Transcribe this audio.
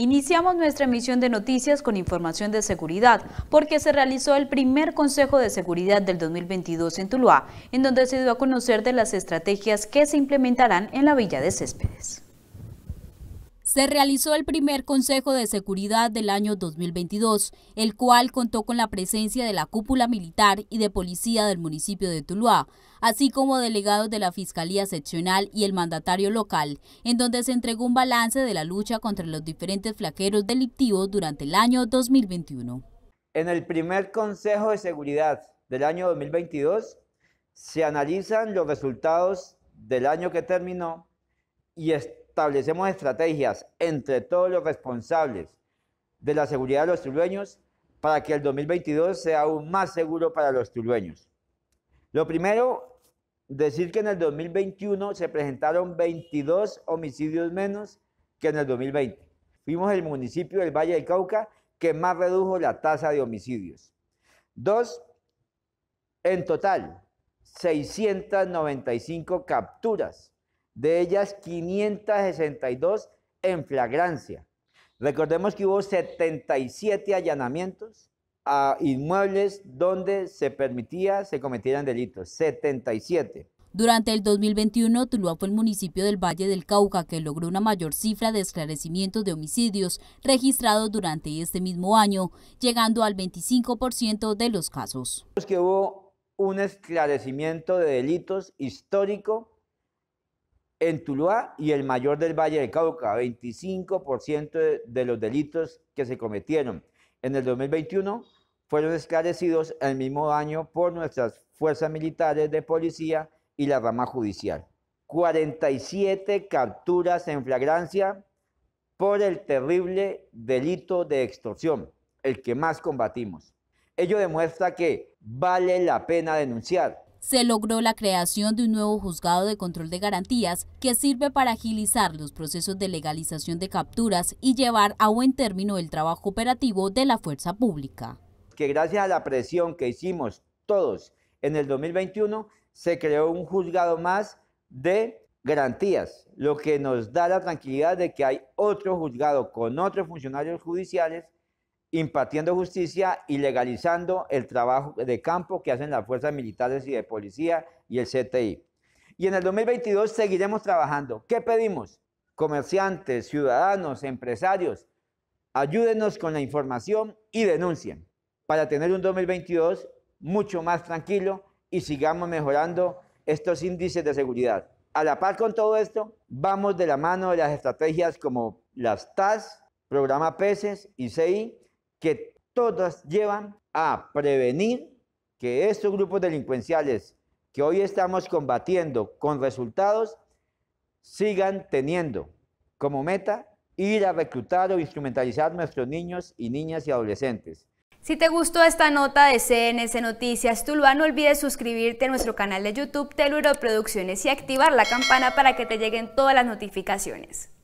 Iniciamos nuestra emisión de noticias con información de seguridad, porque se realizó el primer Consejo de Seguridad del 2022 en Tuluá, en donde se dio a conocer de las estrategias que se implementarán en la Villa de Céspedes se realizó el primer Consejo de Seguridad del año 2022, el cual contó con la presencia de la cúpula militar y de policía del municipio de Tuluá, así como delegados de la Fiscalía Seccional y el mandatario local, en donde se entregó un balance de la lucha contra los diferentes flaqueros delictivos durante el año 2021. En el primer Consejo de Seguridad del año 2022 se analizan los resultados del año que terminó y establecemos estrategias entre todos los responsables de la seguridad de los tulueños para que el 2022 sea aún más seguro para los tulueños. Lo primero, decir que en el 2021 se presentaron 22 homicidios menos que en el 2020. Fuimos el municipio del Valle del Cauca que más redujo la tasa de homicidios. Dos, en total, 695 capturas de ellas 562 en flagrancia. Recordemos que hubo 77 allanamientos a inmuebles donde se permitía se cometieran delitos, 77. Durante el 2021, Tuluá fue el municipio del Valle del Cauca que logró una mayor cifra de esclarecimiento de homicidios registrados durante este mismo año, llegando al 25% de los casos. Que hubo un esclarecimiento de delitos histórico en Tuluá y el mayor del Valle del Cauca, 25% de los delitos que se cometieron. En el 2021 fueron esclarecidos el mismo año por nuestras fuerzas militares de policía y la rama judicial. 47 capturas en flagrancia por el terrible delito de extorsión, el que más combatimos. Ello demuestra que vale la pena denunciar, se logró la creación de un nuevo juzgado de control de garantías que sirve para agilizar los procesos de legalización de capturas y llevar a buen término el trabajo operativo de la fuerza pública. Que gracias a la presión que hicimos todos en el 2021, se creó un juzgado más de garantías, lo que nos da la tranquilidad de que hay otro juzgado con otros funcionarios judiciales impartiendo justicia y legalizando el trabajo de campo que hacen las fuerzas militares y de policía y el CTI. Y en el 2022 seguiremos trabajando. ¿Qué pedimos? Comerciantes, ciudadanos, empresarios, ayúdenos con la información y denuncien para tener un 2022 mucho más tranquilo y sigamos mejorando estos índices de seguridad. A la par con todo esto, vamos de la mano de las estrategias como las TAS, Programa PECES y CI, que todas llevan a prevenir que estos grupos delincuenciales que hoy estamos combatiendo con resultados sigan teniendo como meta ir a reclutar o instrumentalizar nuestros niños y niñas y adolescentes. Si te gustó esta nota de CNS Noticias Tuluá, no olvides suscribirte a nuestro canal de YouTube Teluro Producciones y activar la campana para que te lleguen todas las notificaciones.